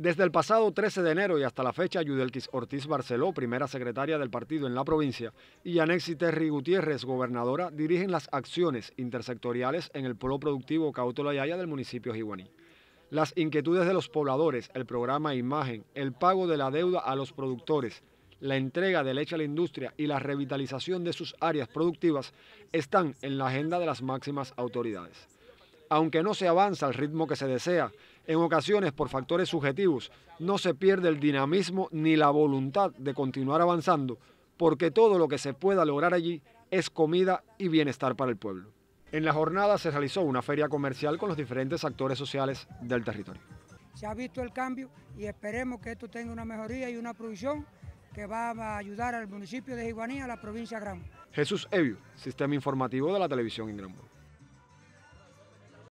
Desde el pasado 13 de enero y hasta la fecha, Yudelkis Ortiz Barceló, primera secretaria del partido en la provincia, y Anexi Terry Gutiérrez, gobernadora, dirigen las acciones intersectoriales en el polo productivo Cautolayaya del municipio Jiguaní. Las inquietudes de los pobladores, el programa Imagen, el pago de la deuda a los productores, la entrega de leche a la industria y la revitalización de sus áreas productivas están en la agenda de las máximas autoridades aunque no se avanza al ritmo que se desea, en ocasiones por factores subjetivos, no se pierde el dinamismo ni la voluntad de continuar avanzando, porque todo lo que se pueda lograr allí es comida y bienestar para el pueblo. En la jornada se realizó una feria comercial con los diferentes actores sociales del territorio. Se ha visto el cambio y esperemos que esto tenga una mejoría y una producción que va a ayudar al municipio de Iguaní a la provincia Gran. Jesús Evio, Sistema Informativo de la Televisión en Gran